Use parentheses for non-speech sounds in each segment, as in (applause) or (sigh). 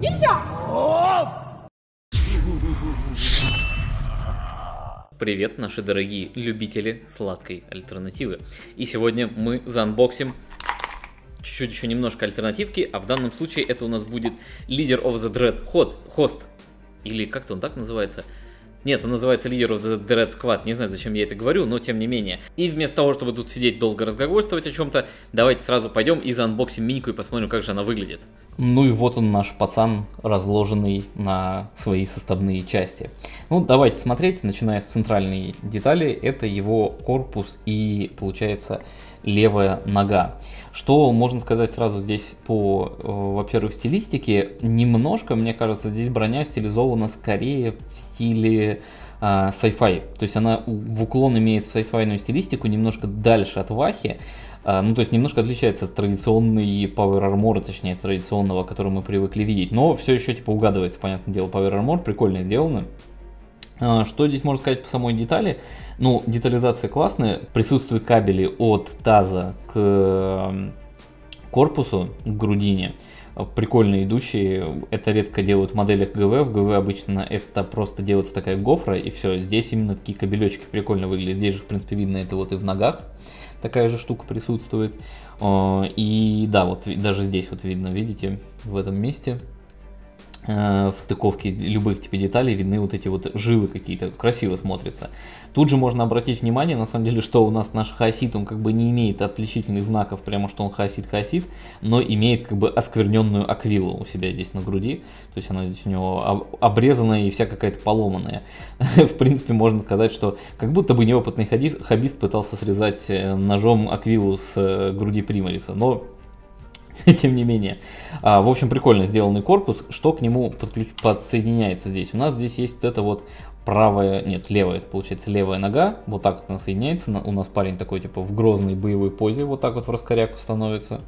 Идем! Привет, наши дорогие любители сладкой альтернативы. И сегодня мы заанбоксим чуть-чуть еще немножко альтернативки, а в данном случае это у нас будет Leader of the Dread Hot, Host. Или как-то он так называется. Нет, он называется Leader of the Dread Squad. Не знаю, зачем я это говорю, но тем не менее. И вместо того, чтобы тут сидеть долго разгогольствовать о чем-то, давайте сразу пойдем и заанбоксим миньку и посмотрим, как же она выглядит. Ну и вот он наш пацан, разложенный на свои составные части. Ну давайте смотреть, начиная с центральной детали, это его корпус и получается левая нога. Что можно сказать сразу здесь по, э, во-первых, стилистике, немножко, мне кажется, здесь броня стилизована скорее в стиле э, sci-fi. То есть она в уклон имеет в sci-fi стилистику, немножко дальше от Вахи, а, ну, то есть немножко отличается от традиционной Power Armor, точнее, традиционного, который мы привыкли видеть. Но все еще, типа, угадывается, понятное дело, Power Armor, прикольно сделано. А, что здесь можно сказать по самой детали? Ну, детализация классная. Присутствуют кабели от таза к эм, корпусу, к грудине. Прикольно идущие. Это редко делают в моделях ГВ. В ГВ обычно это просто делается такая гофра, и все. Здесь именно такие кабелечки прикольно выглядят. Здесь же, в принципе, видно это вот и в ногах такая же штука присутствует. Э, и да, вот даже здесь вот видно, видите, в этом месте Э, в стыковке любых типа деталей видны вот эти вот жилы какие-то, красиво смотрится. Тут же можно обратить внимание, на самом деле, что у нас наш хаосит, он как бы не имеет отличительных знаков, прямо что он хаосит хаосит, но имеет как бы оскверненную аквилу у себя здесь на груди, то есть она здесь у него обрезанная и вся какая-то поломанная. (laughs) В принципе, можно сказать, что как будто бы неопытный хабист пытался срезать э, ножом аквилу с э, груди Примариса, но (laughs) тем не менее. А, в общем, прикольно сделанный корпус. Что к нему подключ... подсоединяется здесь? У нас здесь есть вот это вот правая, нет, левая, это получается левая нога, вот так вот она соединяется, у нас парень такой типа в грозной боевой позе, вот так вот в раскоряку становится.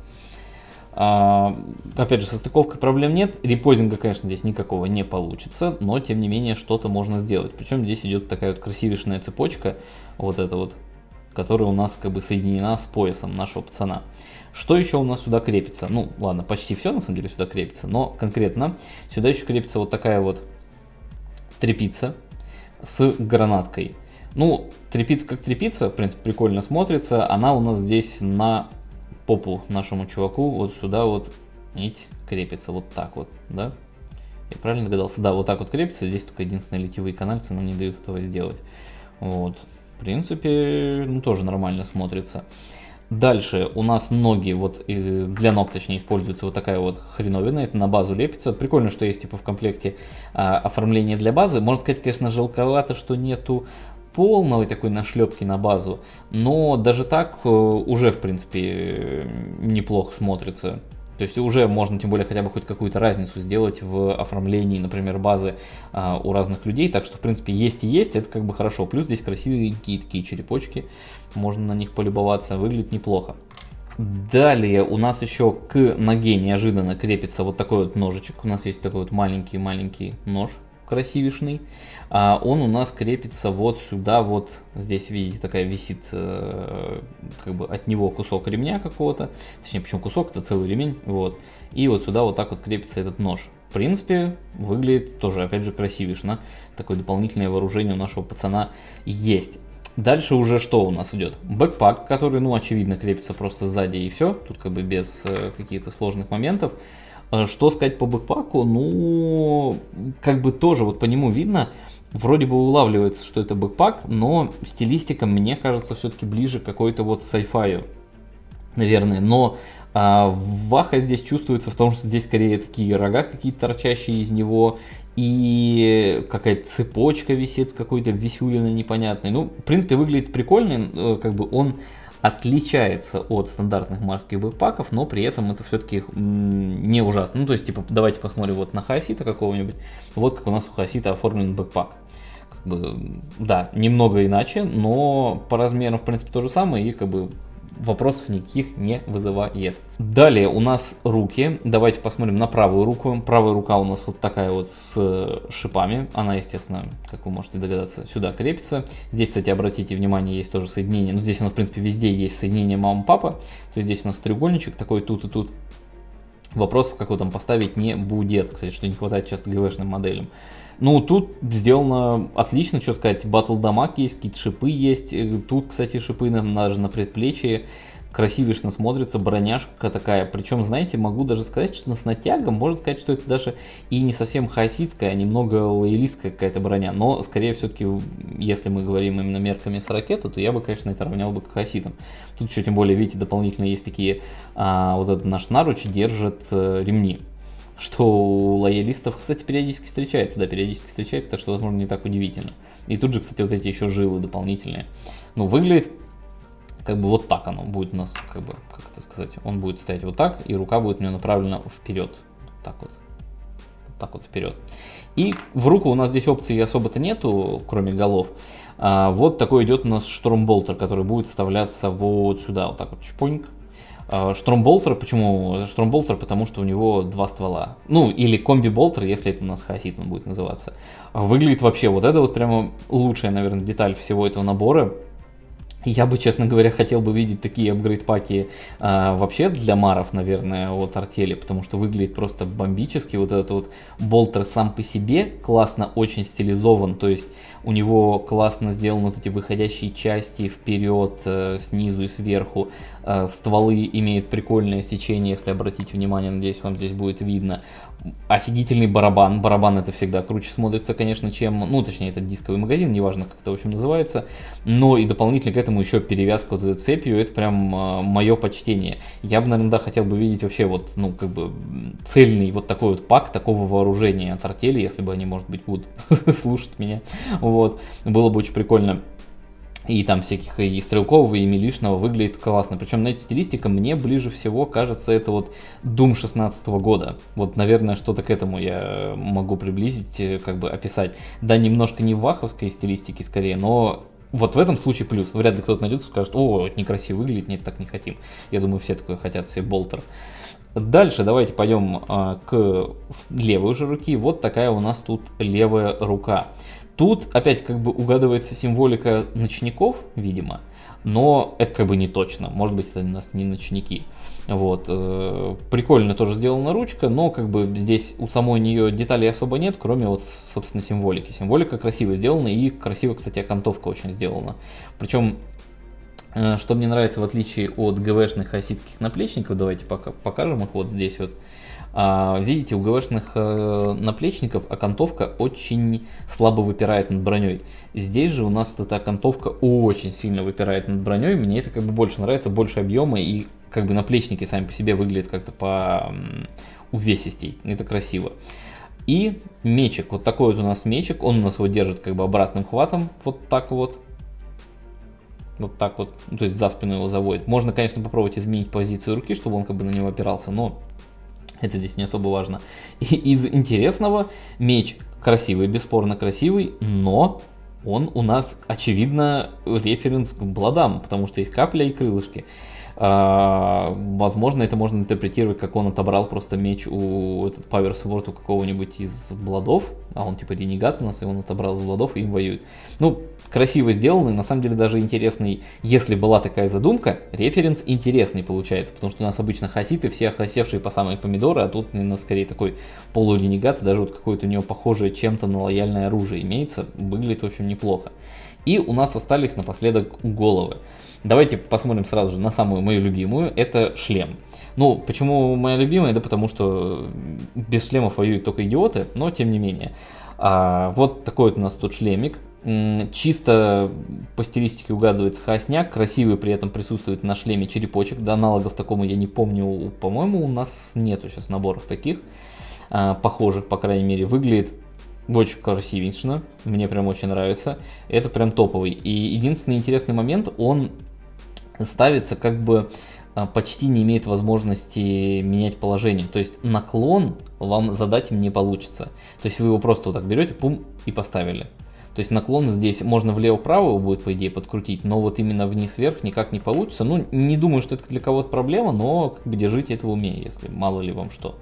А, опять же, со стыковкой проблем нет, репозинга, конечно, здесь никакого не получится, но тем не менее что-то можно сделать. Причем здесь идет такая вот красивейшая цепочка, вот эта вот, которая у нас как бы соединена с поясом нашего пацана. Что еще у нас сюда крепится? Ну, ладно, почти все на самом деле сюда крепится, но конкретно сюда еще крепится вот такая вот трепица с гранаткой. Ну, трепица как трепица, в принципе, прикольно смотрится. Она у нас здесь на попу нашему чуваку вот сюда вот нить крепится вот так вот, да? Я правильно догадался? Да, вот так вот крепится. Здесь только единственные литевые канальцы нам не дают этого сделать. Вот. В принципе, ну тоже нормально смотрится. Дальше у нас ноги, вот э, для ног, точнее, используется вот такая вот хреновина, это на базу лепится. Прикольно, что есть типа в комплекте а, оформление для базы. Можно сказать, конечно, жалковато, что нету полной такой нашлепки на базу, но даже так э, уже, в принципе, э, неплохо смотрится. То есть уже можно, тем более, хотя бы хоть какую-то разницу сделать в оформлении, например, базы а, у разных людей. Так что, в принципе, есть и есть, это как бы хорошо. Плюс здесь красивенькие такие черепочки. Можно на них полюбоваться, выглядит неплохо. Далее у нас еще к ноге неожиданно крепится вот такой вот ножичек. У нас есть такой вот маленький-маленький нож красивишный. А он у нас крепится вот сюда, вот здесь, видите, такая висит э, как бы от него кусок ремня какого-то. Точнее, почему кусок, это целый ремень, вот. И вот сюда вот так вот крепится этот нож. В принципе, выглядит тоже, опять же, красивишно. Такое дополнительное вооружение у нашего пацана есть. Дальше уже что у нас идет? Бэкпак, который, ну, очевидно, крепится просто сзади и все. Тут как бы без э, каких-то сложных моментов. Э, что сказать по бэкпаку? Ну, как бы тоже, вот по нему видно, вроде бы улавливается, что это бэкпак, но стилистика, мне кажется, все-таки ближе к какой-то вот сайфаю наверное, но а, Ваха здесь чувствуется в том, что здесь скорее такие рога какие-то торчащие из него, и какая-то цепочка висит с какой-то висюлиной непонятной. Ну, в принципе, выглядит прикольно, э, как бы он отличается от стандартных марских бэкпаков, но при этом это все-таки не ужасно. Ну, то есть, типа, давайте посмотрим вот на Хаосита какого-нибудь. Вот как у нас у Хаосита оформлен бэкпак. Как бы, да, немного иначе, но по размеру в принципе, то же самое, и как бы вопросов никаких не вызывает. Далее у нас руки. Давайте посмотрим на правую руку. Правая рука у нас вот такая вот с э, шипами. Она, естественно, как вы можете догадаться, сюда крепится. Здесь, кстати, обратите внимание, есть тоже соединение. Ну, здесь у нас, в принципе, везде есть соединение мама-папа. То есть здесь у нас треугольничек такой тут и тут. Вопросов, как его там поставить, не будет. Кстати, что не хватает часто ГВшным моделям. Ну, тут сделано отлично, что сказать, батл дамаг есть, какие-то шипы есть. Э, тут, кстати, шипы даже на предплечье красивешно смотрится, броняшка такая. Причем, знаете, могу даже сказать, что с натягом, можно сказать, что это даже и не совсем хаоситская, а немного лоялистская какая-то броня. Но, скорее, все-таки, если мы говорим именно мерками с ракеты, то я бы, конечно, это равнял бы к хаоситам. Тут еще, тем более, видите, дополнительно есть такие, а, вот этот наш наруч держит э, ремни что у лоялистов, кстати, периодически встречается, да, периодически встречается, так что, возможно, не так удивительно. И тут же, кстати, вот эти еще жилы дополнительные. Ну, выглядит как бы вот так оно будет у нас, как бы, как это сказать, он будет стоять вот так, и рука будет у него направлена вперед, вот так вот, вот так вот вперед. И в руку у нас здесь опций особо-то нету, кроме голов. А, вот такой идет у нас штормболтер, который будет вставляться вот сюда, вот так вот, чпоньк, а, Штромболтер, почему Штромболтер? Потому что у него два ствола. Ну, или комби-болтер, если это у нас хасит он будет называться. Выглядит вообще вот это вот прямо лучшая, наверное, деталь всего этого набора. Я бы, честно говоря, хотел бы видеть такие апгрейд-паки а, вообще для маров, наверное, от артели, потому что выглядит просто бомбически. Вот этот вот болтер сам по себе классно очень стилизован, то есть у него классно сделаны вот эти выходящие части вперед, э, снизу и сверху. Э, стволы имеют прикольное сечение, если обратить внимание, надеюсь, вам здесь будет видно офигительный барабан. Барабан это всегда круче смотрится, конечно, чем, ну, точнее, это дисковый магазин, неважно, как это, в общем, называется. Но и дополнительно к этому еще перевязка вот этой цепью, это прям э, а, мое почтение. Я бы, наверное, да, хотел бы видеть вообще вот, ну, как бы цельный вот такой вот пак такого вооружения от артели, если бы они, может быть, будут (laughs) слушать меня. Вот. Было бы очень прикольно и там всяких и стрелкового, и милишного выглядит классно. Причем, на эти стилистика мне ближе всего кажется это вот Doom 16 -го года. Вот, наверное, что-то к этому я могу приблизить, э, как бы описать. Да, немножко не в ваховской стилистике скорее, но вот в этом случае плюс. Вряд ли кто-то найдет и скажет, о, это некрасиво выглядит, нет, так не хотим. Я думаю, все такое хотят, все болтер. Дальше давайте пойдем а, к левой же руке. Вот такая у нас тут левая рука. Тут опять как бы угадывается символика ночников, видимо, но это как бы не точно, может быть это у нас не ночники. Вот, э, прикольно тоже сделана ручка, но как бы здесь у самой нее деталей особо нет, кроме вот, собственно, символики. Символика красиво сделана и красиво, кстати, окантовка очень сделана. Причем, э, что мне нравится в отличие от ГВшных осетских наплечников, давайте пока покажем их вот здесь вот, а, видите, у ГВшных э, наплечников окантовка очень слабо выпирает над броней. Здесь же у нас эта окантовка очень сильно выпирает над броней. Мне это как бы больше нравится, больше объема и как бы наплечники сами по себе выглядят как-то по увесистей. Это красиво. И мечик. Вот такой вот у нас мечик. Он у нас его держит как бы обратным хватом. Вот так вот. Вот так вот. То есть за спину его заводит. Можно, конечно, попробовать изменить позицию руки, чтобы он как бы на него опирался, но это здесь не особо важно. И из интересного, меч красивый, бесспорно красивый, но он у нас, очевидно, референс к бладам, потому что есть капля и крылышки. А, возможно, это можно интерпретировать, как он отобрал просто меч у этот Power Sword у какого-нибудь из владов, а он типа денегат у нас, и он отобрал из владов и им воюет. Ну, красиво сделанный, на самом деле даже интересный, если была такая задумка, референс интересный получается, потому что у нас обычно хаситы, все охасевшие по самые помидоры, а тут, наверное, скорее такой полуденегат, даже вот какое-то у него похожее чем-то на лояльное оружие имеется, выглядит, в общем, неплохо. И у нас остались напоследок головы. Давайте посмотрим сразу же на самую мою любимую, это шлем. Ну, почему моя любимая? Да потому что без шлемов воюют только идиоты, но тем не менее. А, вот такой вот у нас тут шлемик. Чисто по стилистике угадывается хосняк, красивый при этом присутствует на шлеме черепочек, да, аналогов такому я не помню, по-моему, у нас нету сейчас наборов таких, а, похожих, по крайней мере, выглядит очень красивенько, мне прям очень нравится. Это прям топовый. И единственный интересный момент, он ставится как бы а, почти не имеет возможности менять положение. То есть наклон вам задать им не получится. То есть вы его просто вот так берете, пум, и поставили. То есть наклон здесь можно влево-вправо его будет, по идее, подкрутить, но вот именно вниз-вверх никак не получится. Ну, не думаю, что это для кого-то проблема, но как бы держите это в уме, если мало ли вам что.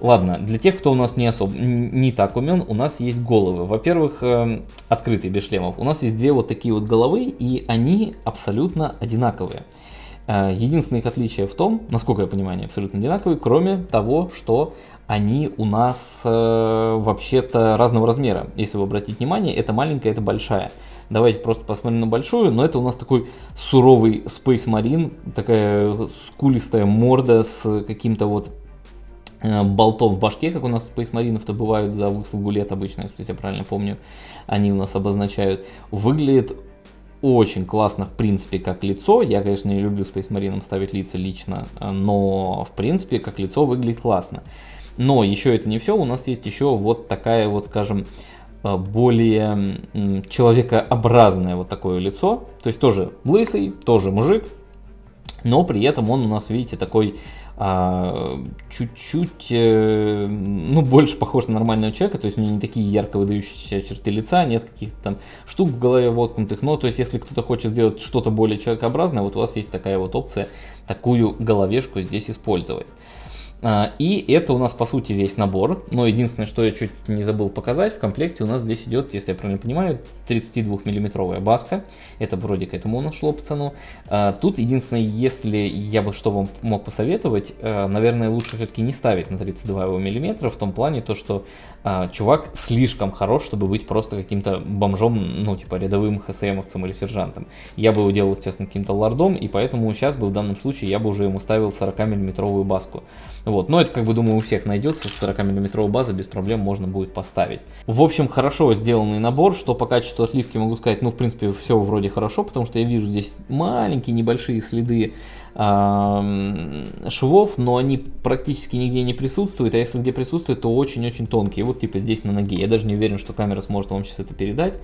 Ладно, для тех, кто у нас не особо, не так умен, у нас есть головы. Во-первых, эм, открытые без шлемов. У нас есть две вот такие вот головы, и они абсолютно одинаковые. Э, единственное их отличие в том, насколько я понимаю, они абсолютно одинаковые, кроме того, что они у нас э, вообще-то разного размера. Если вы обратите внимание, это маленькая, это большая. Давайте просто посмотрим на большую, но это у нас такой суровый Space Marine, такая э, скулистая морда с каким-то вот Э, болтов в башке, как у нас Space Marine-то бывают за выслугу лет обычно, если я правильно помню, они у нас обозначают, выглядит очень классно, в принципе, как лицо. Я, конечно, не люблю Space Marine ставить лица лично, э, но, в принципе, как лицо выглядит классно. Но еще это не все, у нас есть еще вот такая вот, скажем, э, более человекообразное вот такое лицо. То есть тоже лысый, тоже мужик, но при этом он у нас, видите, такой а, чуть-чуть, э, ну, больше похож на нормального человека, то есть у него не такие ярко выдающиеся черты лица, нет каких-то там штук в голове воткнутых, но, то есть, если кто-то хочет сделать что-то более человекообразное, вот у вас есть такая вот опция, такую головешку здесь использовать. А, и это у нас по сути весь набор, но единственное, что я чуть не забыл показать, в комплекте у нас здесь идет, если я правильно понимаю, 32 миллиметровая баска, это вроде к этому у нас шло пацану. А, тут единственное, если я бы что вам мог посоветовать, а, наверное, лучше все-таки не ставить на 32 миллиметра, в том плане то, что чувак слишком хорош, чтобы быть просто каким-то бомжом, ну типа рядовым ХСМовцем или сержантом. Я бы его делал, естественно, каким-то лордом, и поэтому сейчас бы в данном случае я бы уже ему ставил 40 миллиметровую баску. Вот, но это, как бы, думаю, у всех найдется. С 40-миллиметровой базы без проблем можно будет поставить. В общем, хорошо сделанный набор, что по качеству отливки могу сказать, ну, в принципе, все вроде хорошо, потому что я вижу здесь маленькие небольшие следы швов, но они практически нигде не присутствуют, а если где присутствуют, то очень-очень тонкие. Вот типа здесь на ноге. Я даже не уверен, что камера сможет вам сейчас это передать.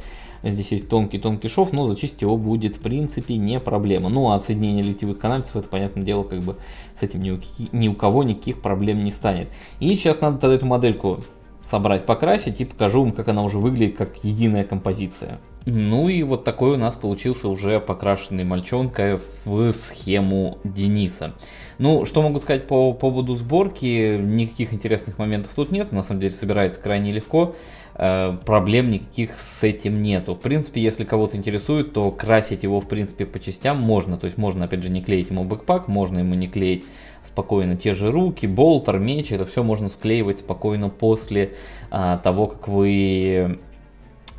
Здесь есть тонкий-тонкий шов, но зачистить его будет в принципе не проблема. Ну а отсоединение литьевых канальцев, это понятное дело, как бы с этим ни у, ни у кого никаких проблем не станет. И сейчас надо тогда эту модельку собрать, покрасить и покажу вам, как она уже выглядит, как единая композиция. Ну и вот такой у нас получился уже покрашенный мальчонка в схему Дениса. Ну, что могу сказать по поводу сборки, никаких интересных моментов тут нет, на самом деле собирается крайне легко, э, проблем никаких с этим нету. В принципе, если кого-то интересует, то красить его, в принципе, по частям можно, то есть можно, опять же, не клеить ему бэкпак, можно ему не клеить спокойно те же руки, болтер, меч, это все можно склеивать спокойно после э, того, как вы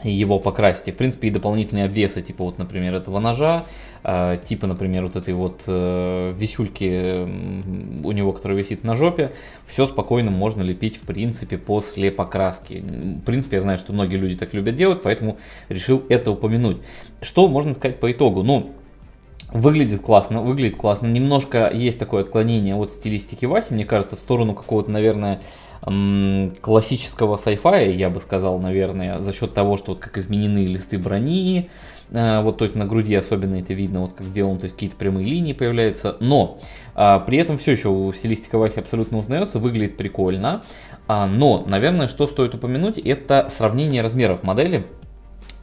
его покрасите. В принципе, и дополнительные обвесы, типа вот, например, этого ножа, Э, типа, например, вот этой вот э, висюльки у него, которая висит на жопе, все спокойно можно лепить, в принципе, после покраски. В принципе, я знаю, что многие люди так любят делать, поэтому решил это упомянуть. Что можно сказать по итогу? Ну, Выглядит классно, выглядит классно. Немножко есть такое отклонение от стилистики Вахи, мне кажется, в сторону какого-то, наверное, классического sci я бы сказал, наверное, за счет того, что вот как изменены листы брони, э, вот то есть на груди особенно это видно, вот как сделано, то есть какие-то прямые линии появляются, но а, при этом все еще стилистика Вахи абсолютно узнается, выглядит прикольно, а, но, наверное, что стоит упомянуть, это сравнение размеров модели,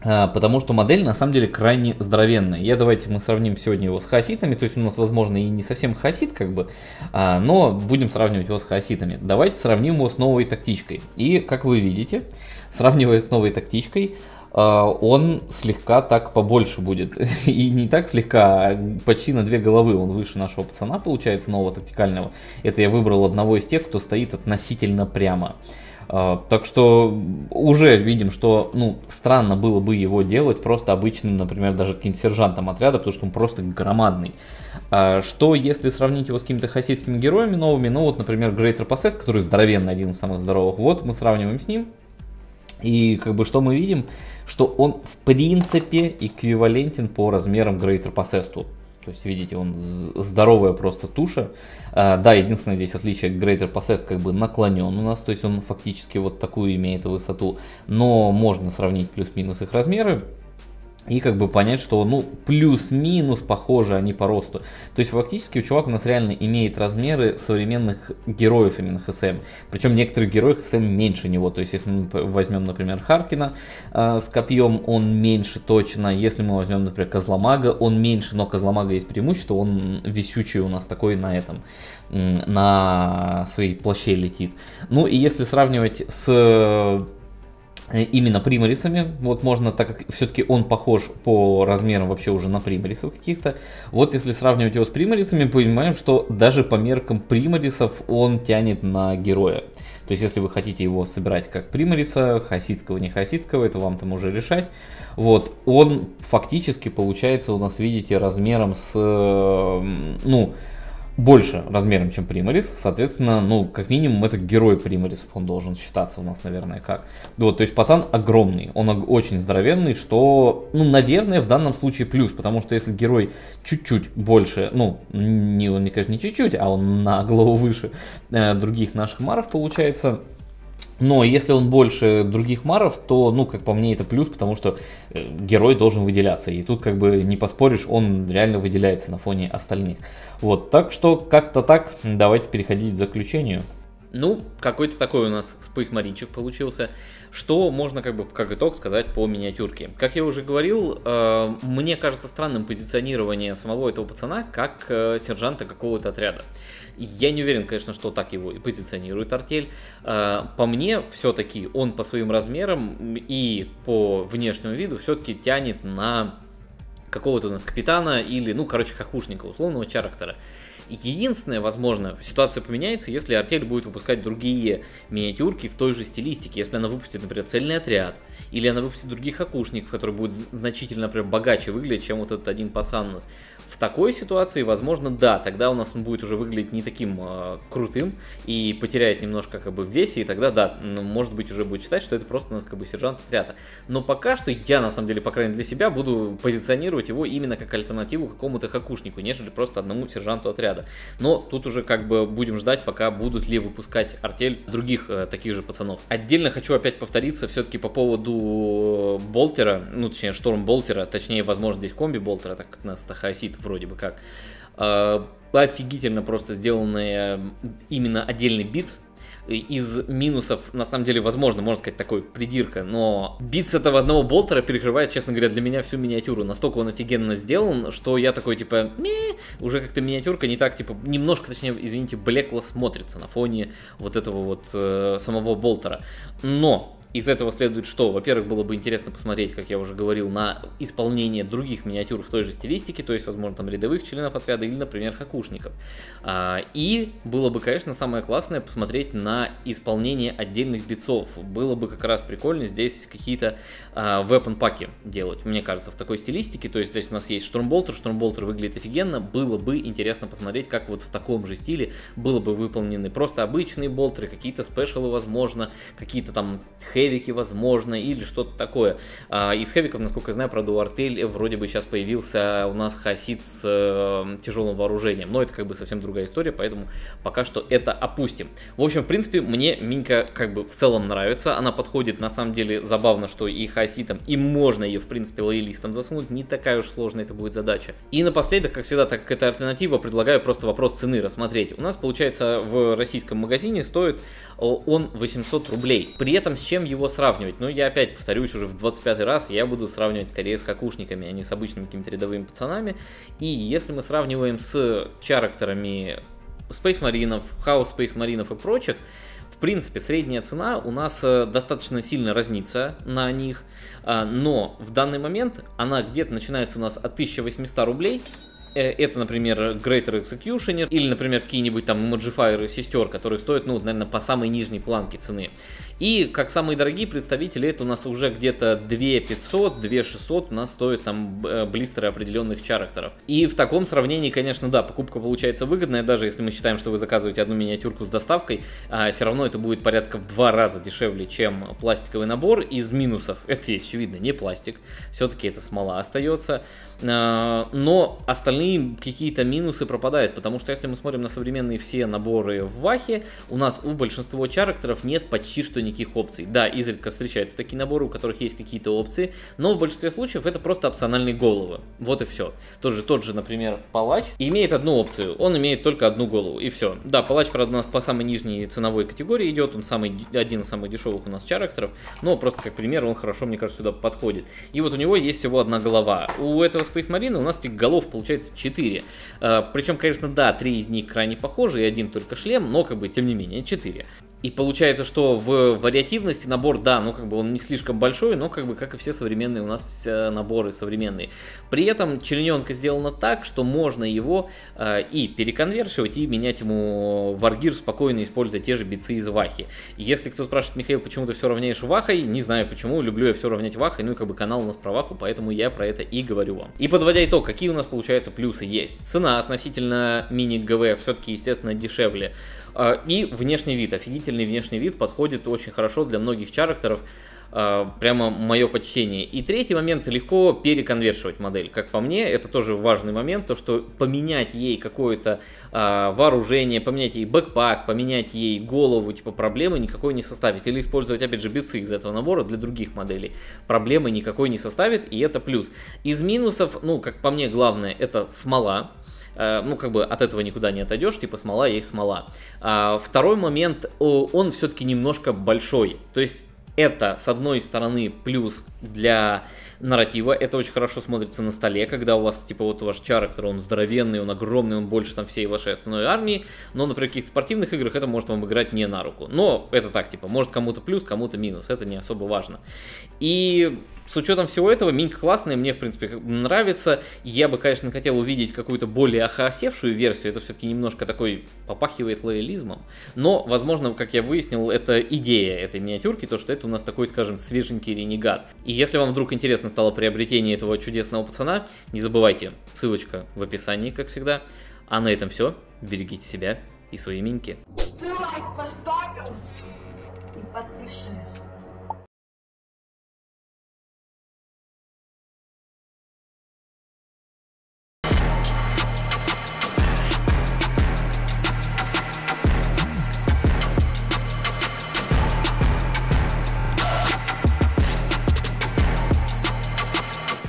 а, потому что модель на самом деле крайне здоровенная. Я давайте мы сравним сегодня его с хаситами, то есть у нас, возможно, и не совсем хасит, как бы, а, но будем сравнивать его с хаситами. Давайте сравним его с новой тактичкой. И, как вы видите, сравнивая с новой тактичкой, а, он слегка так побольше будет. (laughs) И не так слегка, а почти на две головы он выше нашего пацана, получается, нового тактикального. Это я выбрал одного из тех, кто стоит относительно прямо. А, так что уже видим, что ну, странно было бы его делать просто обычным, например, даже каким-то сержантом отряда, потому что он просто громадный. А, что если сравнить его с какими-то хасидскими героями новыми, ну вот, например, Грейтер Пассест, который здоровенный, один из самых здоровых, вот мы сравниваем с ним, и как бы что мы видим, что он в принципе эквивалентен по размерам Грейтер Пассесту. То есть, видите, он здоровая просто туша. А, да, единственное здесь отличие, Greater Possess как бы наклонен у нас, то есть он фактически вот такую имеет высоту. Но можно сравнить плюс-минус их размеры и как бы понять, что ну плюс-минус похожи они по росту. То есть фактически у чувака у нас реально имеет размеры современных героев именно а ХСМ. Причем некоторых героев ХСМ меньше него. То есть если мы возьмем, например, Харкина э, с копьем, он меньше точно. Если мы возьмем, например, Козломага, он меньше, но Козломага есть преимущество, он висючий у нас такой на этом на своей плаще летит. Ну и если сравнивать с Э, именно примарисами. Вот можно, так как все-таки он похож по размерам вообще уже на примарисов каких-то. Вот если сравнивать его с примарисами, понимаем, что даже по меркам примарисов он тянет на героя. То есть, если вы хотите его собирать как примариса, хасидского, не хасидского, это вам там уже решать. Вот, он фактически получается у нас, видите, размером с, э, ну, больше размером, чем Примарис, соответственно, ну, как минимум, это герой Примарис, он должен считаться у нас, наверное, как. Вот, то есть пацан огромный, он очень здоровенный, что, ну, наверное, в данном случае плюс, потому что если герой чуть-чуть больше, ну, не, он, не, конечно, не чуть-чуть, а он на голову выше э, других наших маров, получается, но если он больше других маров, то, ну, как по мне, это плюс, потому что э, герой должен выделяться. И тут, как бы, не поспоришь, он реально выделяется на фоне остальных. Вот, так что как-то так. Давайте переходить к заключению. Ну, какой-то такой у нас Space Маринчик получился. Что можно как бы как итог сказать по миниатюрке? Как я уже говорил, э, мне кажется странным позиционирование самого этого пацана как э, сержанта какого-то отряда. Я не уверен, конечно, что так его и позиционирует артель. А, по мне, все-таки он по своим размерам и по внешнему виду все-таки тянет на какого-то у нас капитана или, ну, короче, хохушника, условного чарактера единственное, возможно, ситуация поменяется, если артель будет выпускать другие миниатюрки в той же стилистике. Если она выпустит, например, цельный отряд, или она выпустит других окушников, которые будут значительно, например, богаче выглядеть, чем вот этот один пацан у нас. В такой ситуации, возможно, да, тогда у нас он будет уже выглядеть не таким э, крутым и потеряет немножко как бы в весе, и тогда, да, может быть, уже будет считать, что это просто у нас как бы сержант отряда. Но пока что я, на самом деле, по крайней мере, для себя буду позиционировать его именно как альтернативу какому-то хакушнику, нежели просто одному сержанту отряда отряда. Но тут уже как бы будем ждать, пока будут ли выпускать артель других э, таких же пацанов. Отдельно хочу опять повториться все-таки по поводу э, Болтера, ну точнее Шторм Болтера, точнее возможно здесь комби Болтера, так как нас Тахасит вроде бы как. Э, офигительно просто сделанный именно отдельный бит из минусов, на самом деле, возможно, можно сказать, такой придирка, но бит с этого одного болтера перекрывает, честно говоря, для меня всю миниатюру. Настолько он офигенно сделан, что я такой, типа, Ми! уже как-то миниатюрка не так, типа, немножко, точнее, извините, блекло смотрится на фоне вот этого вот э, самого болтера. Но из этого следует что? Во-первых, было бы интересно посмотреть, как я уже говорил, на исполнение других миниатюр в той же стилистике, то есть, возможно, там рядовых членов отряда или, например, хакушников. А, и было бы, конечно, самое классное посмотреть на исполнение отдельных битцов. Было бы как раз прикольно здесь какие-то а, weapon паки делать, мне кажется, в такой стилистике. То есть здесь у нас есть штурмболтер, штурмболтер выглядит офигенно. Было бы интересно посмотреть, как вот в таком же стиле было бы выполнены просто обычные болтеры, какие-то спешалы, возможно, какие-то там хэвики, возможно, или что-то такое. А, из хэвиков, насколько я знаю, про артель. вроде бы сейчас появился у нас хасид с эм, тяжелым вооружением, но это как бы совсем другая история, поэтому пока что это опустим. В общем, в принципе, мне Минька как бы в целом нравится, она подходит, на самом деле, забавно, что и хаситом, и можно ее, в принципе, лоялистом засунуть, не такая уж сложная это будет задача. И напоследок, как всегда, так как это альтернатива, предлагаю просто вопрос цены рассмотреть. У нас, получается, в российском магазине стоит он 800 рублей. При этом с чем его сравнивать? Ну, я опять повторюсь уже в 25 раз, я буду сравнивать скорее с хакушниками, а не с обычными какими-то рядовыми пацанами. И если мы сравниваем с чарактерами Space Marine, House Space Marine и прочих, в принципе, средняя цена у нас э, достаточно сильно разнится на них, а, но в данный момент она где-то начинается у нас от 1800 рублей, Э, это, например, Greater Executioner или, например, какие-нибудь там Modifier сестер, которые стоят, ну, наверное, по самой нижней планке цены. И, как самые дорогие представители, это у нас уже где-то 2500, 2600 у нас стоят там э, блистеры определенных чарактеров. И в таком сравнении, конечно, да, покупка получается выгодная, даже если мы считаем, что вы заказываете одну миниатюрку с доставкой, а все равно это будет порядка в два раза дешевле, чем пластиковый набор. Из минусов, это, очевидно, не пластик, все-таки это смола остается. А, но остальные какие-то минусы пропадают, потому что если мы смотрим на современные все наборы в Вахе, у нас у большинства чарактеров нет почти что никаких опций. Да, изредка встречаются такие наборы, у которых есть какие-то опции, но в большинстве случаев это просто опциональные головы. Вот и все. Тот же, тот же, например, палач имеет одну опцию, он имеет только одну голову, и все. Да, палач, правда, у нас по самой нижней ценовой категории идет, он самый, один из самых дешевых у нас чарактеров, но просто как пример он хорошо, мне кажется, сюда подходит. И вот у него есть всего одна голова. У этого Space Marine, у нас этих голов получается 4. Э, Причем, конечно, да, 3 из них крайне похожи, и один только шлем, но как бы тем не менее 4. И получается, что в вариативности набор, да, ну как бы он не слишком большой, но как бы как и все современные у нас э, наборы современные. При этом черененка сделана так, что можно его э, и переконвершивать, и менять ему варгир, спокойно используя те же бицы из вахи. Если кто спрашивает, Михаил, почему ты все равняешь вахой, не знаю почему, люблю я все равнять вахой, ну и как бы канал у нас про ваху, поэтому я про это и говорю вам. И подводя итог, какие у нас получается плюсы есть. Цена относительно мини-ГВ все-таки, естественно, дешевле. А, и внешний вид, офигительный внешний вид подходит очень хорошо для многих чарактеров, а, прямо мое почтение. И третий момент, легко переконвершивать модель. Как по мне, это тоже важный момент, то что поменять ей какое-то а, вооружение, поменять ей бэкпак, поменять ей голову, типа проблемы никакой не составит. Или использовать, опять же, битсы из этого набора для других моделей. Проблемы никакой не составит, и это плюс. Из минусов, ну, как по мне, главное, это смола, Э, ну, как бы от этого никуда не отойдешь, типа смола есть смола. А, второй момент, он все-таки немножко большой, то есть это, с одной стороны, плюс для нарратива. Это очень хорошо смотрится на столе, когда у вас, типа, вот ваш чарактер, он здоровенный, он огромный, он больше там всей вашей основной армии. Но, например, в каких-то спортивных играх это может вам играть не на руку. Но это так, типа, может кому-то плюс, кому-то минус. Это не особо важно. И с учетом всего этого, Минька классная, мне, в принципе, нравится. Я бы, конечно, хотел увидеть какую-то более охосевшую версию. Это все-таки немножко такой попахивает лоялизмом. Но, возможно, как я выяснил, это идея этой миниатюрки, то, что это у нас такой, скажем, свеженький ренегат. И если вам вдруг интересно стало приобретение этого чудесного пацана, не забывайте, ссылочка в описании, как всегда. А на этом все. Берегите себя и свои Минки. Ты лайк поставил и подпишись.